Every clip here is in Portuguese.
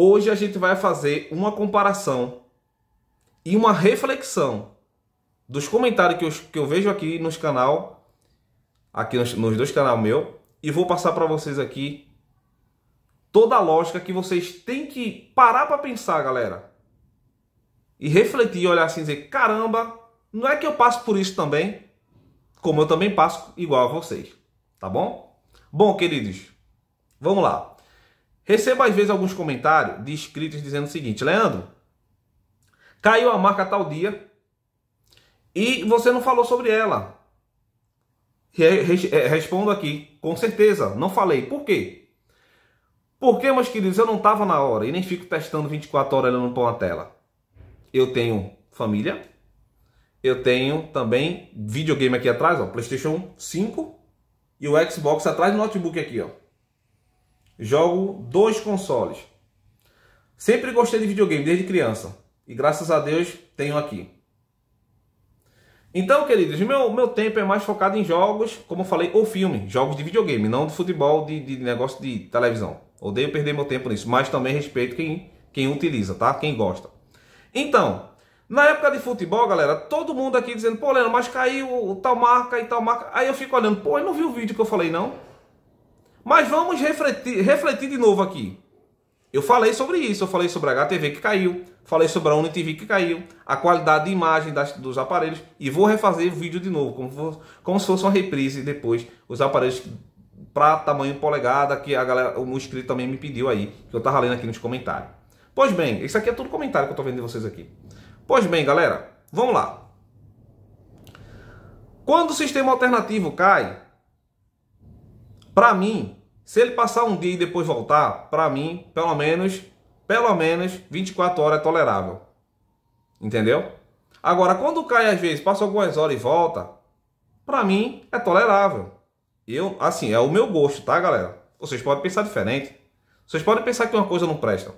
Hoje a gente vai fazer uma comparação e uma reflexão dos comentários que eu, que eu vejo aqui nos canal, aqui nos, nos dois canais meu, e vou passar para vocês aqui toda a lógica que vocês têm que parar para pensar, galera. E refletir, olhar assim e dizer, caramba, não é que eu passo por isso também, como eu também passo igual a vocês, tá bom? Bom, queridos, vamos lá. Recebo às vezes alguns comentários de inscritos dizendo o seguinte: Leandro, caiu a marca tal dia e você não falou sobre ela. É, respondo aqui, com certeza, não falei. Por quê? Porque, meus queridos, eu não estava na hora e nem fico testando 24 horas olhando para uma tela. Eu tenho família, eu tenho também videogame aqui atrás, ó, PlayStation 5 e o Xbox atrás do notebook aqui, ó jogo dois consoles. Sempre gostei de videogame desde criança. E graças a Deus tenho aqui. Então, queridos, meu, meu tempo é mais focado em jogos, como eu falei, ou filme, jogos de videogame, não de futebol, de, de negócio de televisão. Odeio perder meu tempo nisso, mas também respeito quem, quem utiliza, tá? Quem gosta. Então, na época de futebol, galera, todo mundo aqui dizendo, pô, Leandro, mas caiu tal marca e tal marca. Aí eu fico olhando, pô, eu não vi o vídeo que eu falei, não. Mas vamos refletir, refletir de novo aqui. Eu falei sobre isso, eu falei sobre a HTV que caiu, falei sobre a UniTV que caiu, a qualidade de imagem das, dos aparelhos e vou refazer o vídeo de novo, como, for, como se fosse uma reprise depois, os aparelhos para tamanho polegada que a galera, o inscrito também me pediu aí, que eu estava lendo aqui nos comentários. Pois bem, isso aqui é tudo comentário que eu estou vendo de vocês aqui. Pois bem, galera, vamos lá. Quando o sistema alternativo cai, para mim, se ele passar um dia e depois voltar, para mim, pelo menos, pelo menos 24 horas é tolerável. Entendeu? Agora, quando cai às vezes, passa algumas horas e volta, para mim é tolerável. Eu, assim, é o meu gosto, tá, galera? Vocês podem pensar diferente. Vocês podem pensar que uma coisa não presta.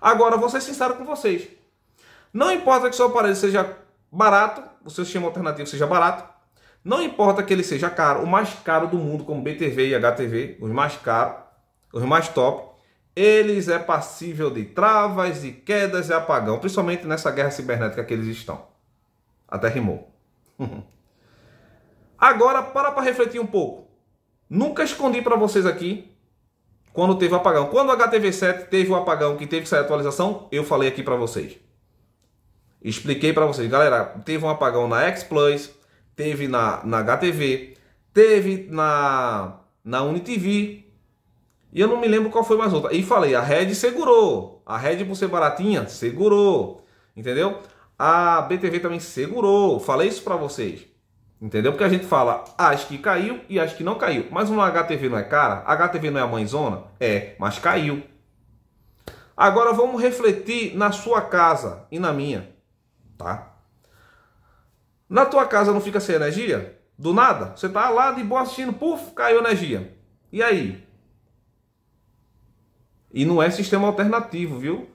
Agora, vou ser sincero com vocês. Não importa que seu aparelho seja barato, o seu sistema alternativo seja barato, não importa que ele seja caro, o mais caro do mundo, como BTV e HTV, os mais caros, os mais top, eles é passível de travas e quedas e apagão, principalmente nessa guerra cibernética que eles estão. Até rimou. Agora, para para refletir um pouco. Nunca escondi para vocês aqui quando teve o apagão. Quando o HTV7 teve o apagão, que teve que sair a atualização, eu falei aqui para vocês. Expliquei para vocês. Galera, teve um apagão na X Plus, teve na, na HTV, teve na, na UniTV. E eu não me lembro qual foi mais outra. E falei, a Red segurou. A Red, por ser baratinha, segurou. Entendeu? A BTV também segurou. Falei isso para vocês. Entendeu? Porque a gente fala, ah, acho que caiu e acho que não caiu. Mas uma HTV não é cara? HTV não é a mãezona? É, mas caiu. Agora vamos refletir na sua casa e na minha, tá? Na tua casa não fica sem energia? Do nada? Você tá lá de boa assistindo, puf, caiu energia. E aí? E não é sistema alternativo, viu?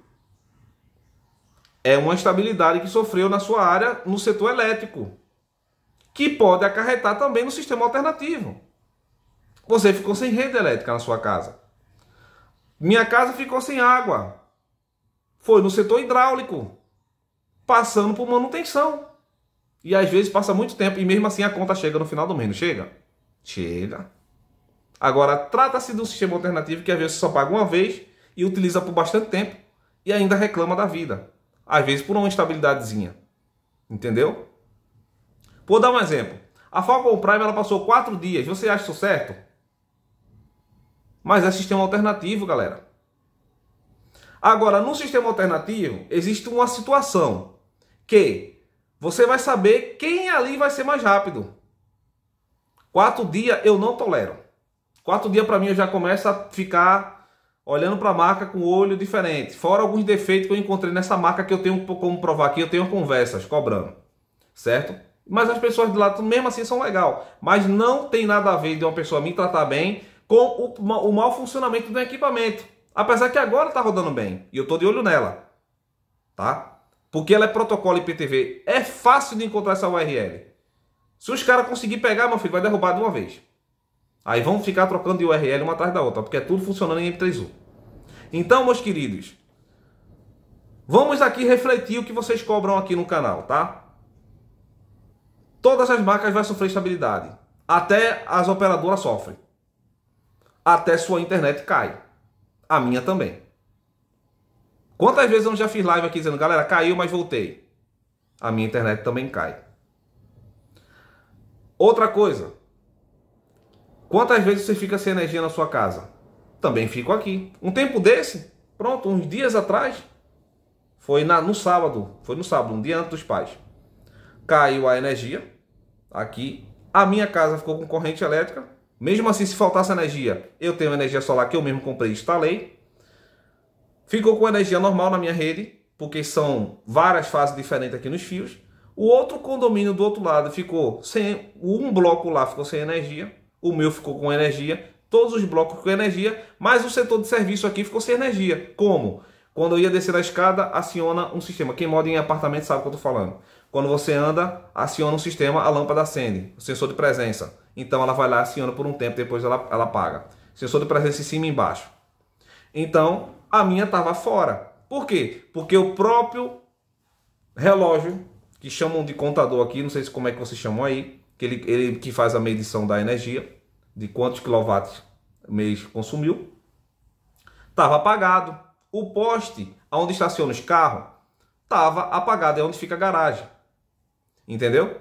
É uma instabilidade que sofreu na sua área no setor elétrico, que pode acarretar também no sistema alternativo. Você ficou sem rede elétrica na sua casa. Minha casa ficou sem água. Foi no setor hidráulico, passando por manutenção. E às vezes passa muito tempo e mesmo assim a conta chega no final do mês, não chega? Chega. Agora, trata-se de um sistema alternativo que às vezes só paga uma vez e utiliza por bastante tempo e ainda reclama da vida. Às vezes por uma instabilidadezinha. Entendeu? Vou dar um exemplo. A Falcon Prime ela passou 4 dias. Você acha isso certo? Mas é sistema alternativo, galera. Agora, no sistema alternativo, existe uma situação que você vai saber quem ali vai ser mais rápido. Quatro dias eu não tolero. Quatro dias para mim eu já começo a ficar olhando para a marca com o olho diferente. Fora alguns defeitos que eu encontrei nessa marca que eu tenho como provar aqui, eu tenho conversas cobrando, certo? Mas as pessoas de lá mesmo assim são legal. Mas não tem nada a ver de uma pessoa me tratar bem com o, o mau funcionamento do equipamento. Apesar que agora está rodando bem e eu estou de olho nela, tá? porque ela é protocolo IPTV. É fácil de encontrar essa URL. Se os caras conseguirem pegar, meu filho, vai derrubar de uma vez. Aí vão ficar trocando de URL uma atrás da outra, porque é tudo funcionando em M3U. Então, meus queridos, vamos aqui refletir o que vocês cobram aqui no canal, tá? Todas as marcas vão sofrer estabilidade. Até as operadoras sofrem. Até sua internet cai. A minha também. Quantas vezes eu já fiz live aqui dizendo, galera, caiu, mas voltei. A minha internet também cai. Outra coisa. Quantas vezes você fica sem energia na sua casa? Também fico aqui. Um tempo desse, pronto, uns dias atrás, foi na, no sábado, foi no sábado, um dia antes dos pais. Caiu a energia aqui, a minha casa ficou com corrente elétrica. Mesmo assim, se faltasse energia, eu tenho energia solar que eu mesmo comprei e instalei. Ficou com energia normal na minha rede, porque são várias fases diferentes aqui nos fios. O outro condomínio do outro lado ficou sem. Um bloco lá ficou sem energia. O meu ficou com energia. Todos os blocos com energia. Mas o setor de serviço aqui ficou sem energia. Como? Quando eu ia descer a escada, aciona um sistema. Quem mora em apartamento sabe o que eu estou falando. Quando você anda, aciona um sistema, a lâmpada acende. O sensor de presença. Então ela vai lá, aciona por um tempo, depois ela, ela apaga. Sensor de presença em cima e embaixo. Então, a minha estava fora. Por quê? Porque o próprio relógio, que chamam de contador aqui, não sei como é que vocês chamam aí, que ele, ele que faz a medição da energia, de quantos quilowatts mês consumiu, estava apagado. O poste onde estaciona os carros estava apagado, é onde fica a garagem. Entendeu?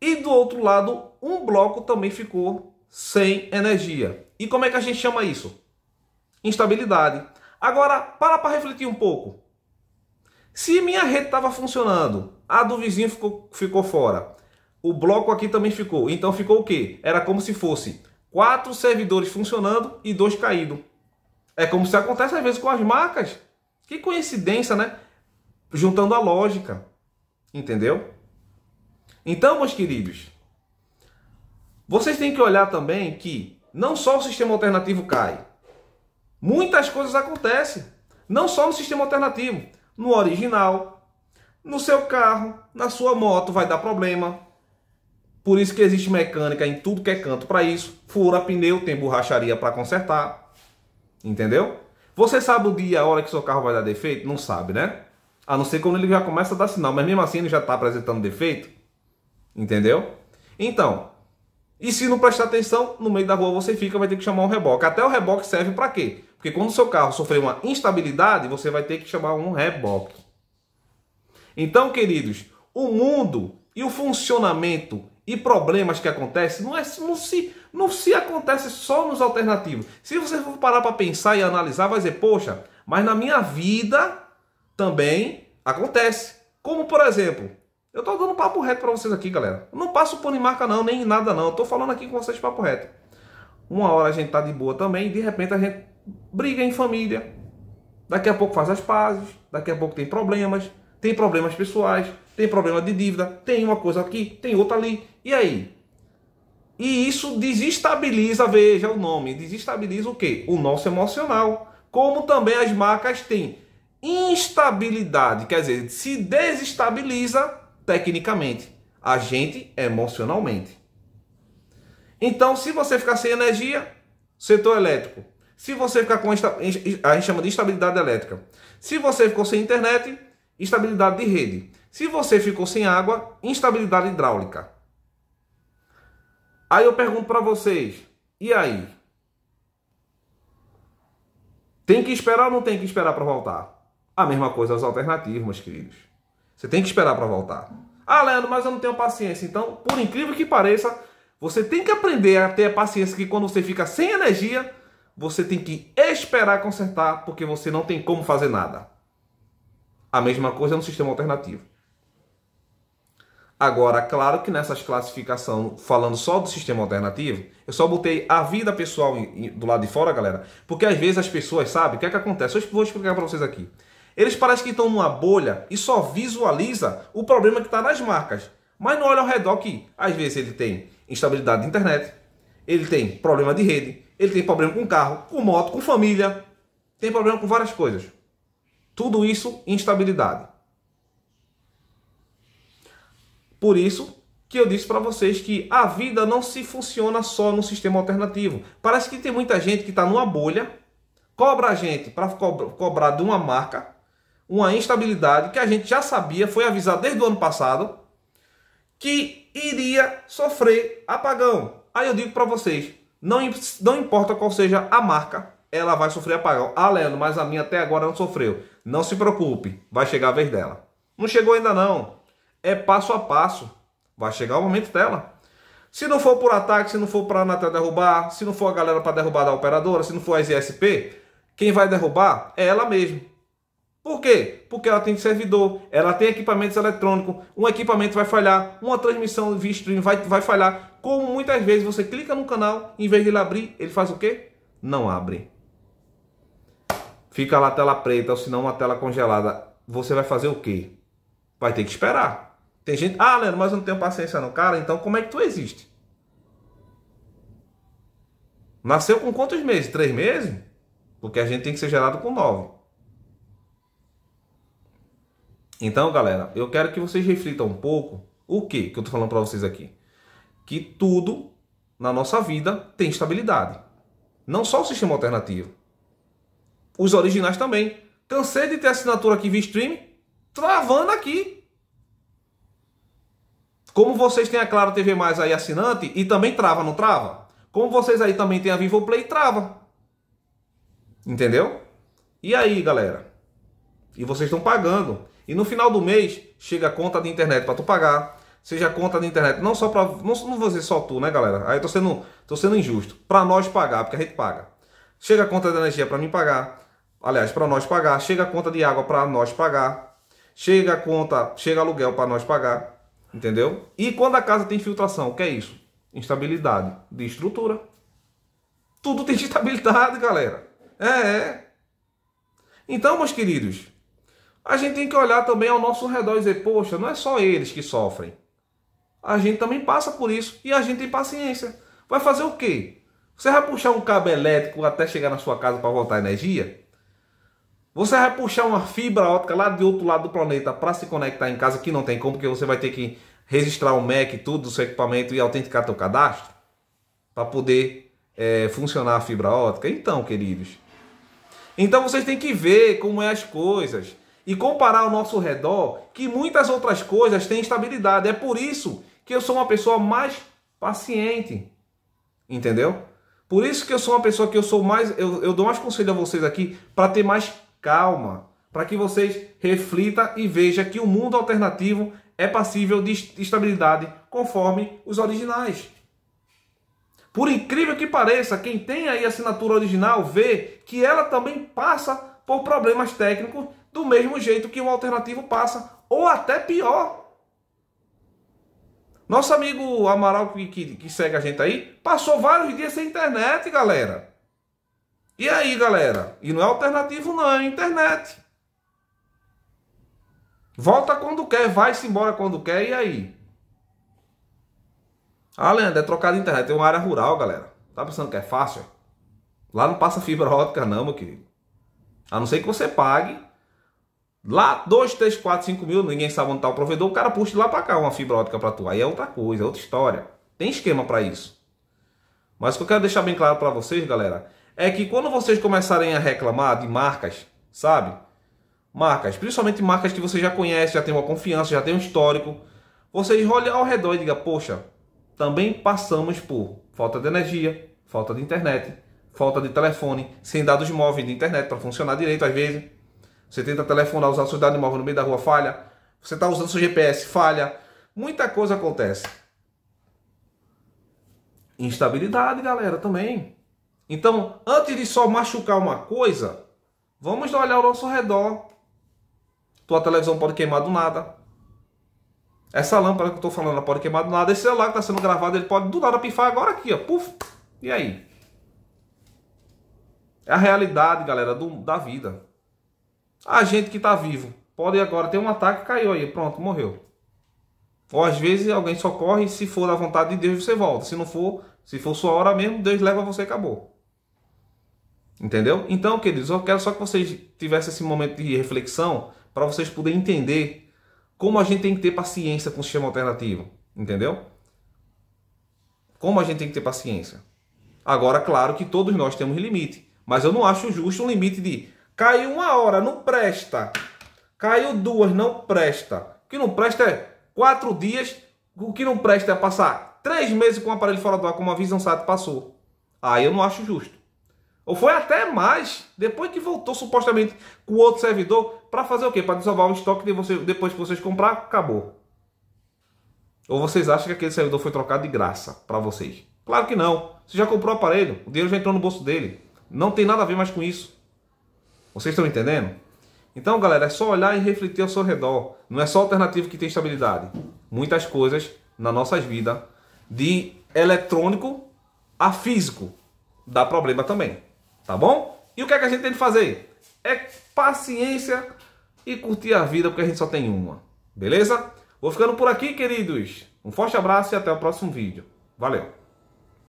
E do outro lado, um bloco também ficou sem energia. E como é que a gente chama isso? Instabilidade. Agora, para para refletir um pouco. Se minha rede estava funcionando, a do vizinho ficou, ficou fora, o bloco aqui também ficou. Então ficou o quê? Era como se fosse quatro servidores funcionando e dois caídos. É como se acontece às vezes com as marcas. Que coincidência, né? Juntando a lógica. Entendeu? Então, meus queridos, vocês têm que olhar também que não só o sistema alternativo cai, Muitas coisas acontecem, não só no sistema alternativo, no original, no seu carro, na sua moto vai dar problema. Por isso que existe mecânica em tudo que é canto para isso. Fura pneu, tem borracharia para consertar. Entendeu? Você sabe o dia, a hora que seu carro vai dar defeito? Não sabe, né? A não ser quando ele já começa a dar sinal, mas mesmo assim ele já está apresentando defeito. Entendeu? Então, e se não prestar atenção, no meio da rua você fica, vai ter que chamar um reboque. Até o reboque serve para quê? Porque quando o seu carro sofrer uma instabilidade, você vai ter que chamar um reboque. Então, queridos, o mundo e o funcionamento e problemas que acontecem não, é, não, se, não se acontece só nos alternativos. Se você for parar para pensar e analisar, vai dizer, poxa, mas na minha vida também acontece. Como, por exemplo, eu estou dando papo reto para vocês aqui, galera. Eu não passo pano em marca não, nem nada não. Estou falando aqui com vocês papo reto. Uma hora a gente está de boa também e de repente a gente briga em família, daqui a pouco faz as pazes, daqui a pouco tem problemas, tem problemas pessoais, tem problema de dívida, tem uma coisa aqui, tem outra ali. E aí? E isso desestabiliza, veja o nome, desestabiliza o quê? O nosso emocional. Como também as marcas têm instabilidade, quer dizer, se desestabiliza tecnicamente, a gente emocionalmente. Então, se você ficar sem energia, setor elétrico, se você ficar com a gente chama de instabilidade elétrica. Se você ficou sem internet, instabilidade de rede. Se você ficou sem água, instabilidade hidráulica. Aí eu pergunto para vocês, e aí? Tem que esperar ou não tem que esperar para voltar? A mesma coisa as alternativas, meus queridos. Você tem que esperar para voltar. Ah, Leandro, mas eu não tenho paciência. Então, por incrível que pareça, você tem que aprender a ter a paciência que quando você fica sem energia, você tem que esperar consertar porque você não tem como fazer nada. A mesma coisa no sistema alternativo. Agora, claro que nessas classificações, falando só do sistema alternativo, eu só botei a vida pessoal do lado de fora, galera, porque às vezes as pessoas sabem o que é que acontece. Eu vou explicar para vocês aqui. Eles parecem que estão numa bolha e só visualiza o problema que está nas marcas, mas não olha ao redor que às vezes ele tem instabilidade de internet, ele tem problema de rede, ele tem problema com carro, com moto, com família, tem problema com várias coisas. Tudo isso instabilidade. Por isso que eu disse para vocês que a vida não se funciona só no sistema alternativo. Parece que tem muita gente que está numa bolha, cobra a gente para cobrar de uma marca uma instabilidade que a gente já sabia, foi avisado desde o ano passado, que iria sofrer apagão. Aí eu digo para vocês, não, não importa qual seja a marca, ela vai sofrer apagão. Ah, Leandro, mas a minha até agora não sofreu. Não se preocupe, vai chegar a vez dela. Não chegou ainda não. É passo a passo. Vai chegar o momento dela. Se não for por ataque, se não for para a Anatel derrubar, se não for a galera para derrubar da operadora, se não for a ISP, quem vai derrubar é ela mesma. Por quê? Porque ela tem servidor, ela tem equipamentos eletrônicos, um equipamento vai falhar, uma transmissão via stream vai, vai falhar. Como muitas vezes você clica no canal, em vez de ele abrir, ele faz o quê? Não abre. Fica lá a tela preta, ou se não uma tela congelada. Você vai fazer o quê? Vai ter que esperar. Tem gente, ah, Leandro, mas eu não tenho paciência no Cara, então como é que tu existe? Nasceu com quantos meses? Três meses? Porque a gente tem que ser gerado com nove. Então, galera, eu quero que vocês reflitam um pouco o que que eu tô falando para vocês aqui. Que tudo na nossa vida tem estabilidade. Não só o sistema alternativo. Os originais também. Cansei de ter assinatura aqui via stream travando aqui. Como vocês têm a Claro TV Mais aí assinante e também trava, não trava? Como vocês aí também têm a Vivo Play, trava. Entendeu? E aí, galera? E vocês estão pagando. E no final do mês chega a conta de internet para tu pagar, seja a conta de internet, não só para não, não vou dizer só tu, né, galera? Aí eu tô sendo tô sendo injusto, para nós pagar, porque a gente paga. Chega a conta de energia para mim pagar. Aliás, para nós pagar, chega a conta de água para nós pagar. Chega a conta, chega aluguel para nós pagar, entendeu? E quando a casa tem filtração, o que é isso? Instabilidade de estrutura. Tudo tem instabilidade, galera. É, é. Então, meus queridos, a gente tem que olhar também ao nosso redor e dizer, poxa, não é só eles que sofrem. A gente também passa por isso e a gente tem paciência. Vai fazer o quê? Você vai puxar um cabo elétrico até chegar na sua casa para voltar a energia? Você vai puxar uma fibra óptica lá de outro lado do planeta para se conectar em casa, que não tem como, porque você vai ter que registrar o MEC, tudo do seu equipamento e autenticar seu cadastro para poder é, funcionar a fibra óptica? Então, queridos. Então vocês têm que ver como é as coisas e comparar ao nosso redor que muitas outras coisas têm estabilidade. É por isso que eu sou uma pessoa mais paciente. Entendeu? Por isso que eu sou uma pessoa que eu sou mais. Eu, eu dou mais conselho a vocês aqui para ter mais calma. Para que vocês reflita e veja que o mundo alternativo é passível de estabilidade conforme os originais. Por incrível que pareça, quem tem aí a assinatura original vê que ela também passa por problemas técnicos do mesmo jeito que um alternativo passa, ou até pior. Nosso amigo Amaral, que, que, que segue a gente aí, passou vários dias sem internet, galera. E aí, galera? E não é alternativo, não, é internet. Volta quando quer, vai-se embora quando quer, e aí? Ah, Leandro, é trocar de internet. Tem uma área rural, galera. Tá pensando que é fácil? É? Lá não passa fibra ótica, não, meu querido. A não ser que você pague Lá, 2, 3, 4, 5 mil, ninguém sabe onde está o provedor, o cara puxa de lá para cá uma fibra ótica para tu. Aí é outra coisa, é outra história. Tem esquema para isso. Mas o que eu quero deixar bem claro para vocês, galera, é que quando vocês começarem a reclamar de marcas, sabe? Marcas, principalmente marcas que você já conhece, já tem uma confiança, já tem um histórico. Vocês olhem ao redor e digam, poxa, também passamos por falta de energia, falta de internet, falta de telefone, sem dados móveis de internet para funcionar direito às vezes. Você tenta telefonar, usar a sua unidade móvel no meio da rua, falha. Você está usando seu GPS, falha. Muita coisa acontece. Instabilidade, galera, também. Então, antes de só machucar uma coisa, vamos olhar ao nosso redor. Tua televisão pode queimar do nada. Essa lâmpada que eu estou falando ela pode queimar do nada. Esse celular que está sendo gravado, ele pode do nada pifar agora aqui, ó. Puf. E aí? É a realidade, galera, do, da vida. A gente que está vivo pode agora ter um ataque, caiu aí, pronto, morreu. Ou às vezes alguém socorre, se for da vontade de Deus, você volta. Se não for, se for sua hora mesmo, Deus leva você e acabou. Entendeu? Então, queridos, eu quero só que vocês tivessem esse momento de reflexão para vocês poderem entender como a gente tem que ter paciência com o sistema alternativo. Entendeu? Como a gente tem que ter paciência. Agora, claro que todos nós temos limite, mas eu não acho justo um limite de Caiu uma hora, não presta. Caiu duas, não presta. O que não presta é quatro dias. O que não presta é passar três meses com o aparelho fora do ar, como a Visão Sat passou. Aí eu não acho justo. Ou foi até mais, depois que voltou supostamente com outro servidor, para fazer o quê? Para desovar o estoque de você, depois que vocês comprar, acabou. Ou vocês acham que aquele servidor foi trocado de graça para vocês? Claro que não. Você já comprou o aparelho, o dinheiro já entrou no bolso dele. Não tem nada a ver mais com isso. Vocês estão entendendo? Então, galera, é só olhar e refletir ao seu redor. Não é só alternativo que tem estabilidade. Muitas coisas na nossas vidas, de eletrônico a físico, dá problema também. Tá bom? E o que, é que a gente tem de fazer? É paciência e curtir a vida, porque a gente só tem uma. Beleza? Vou ficando por aqui, queridos. Um forte abraço e até o próximo vídeo. Valeu!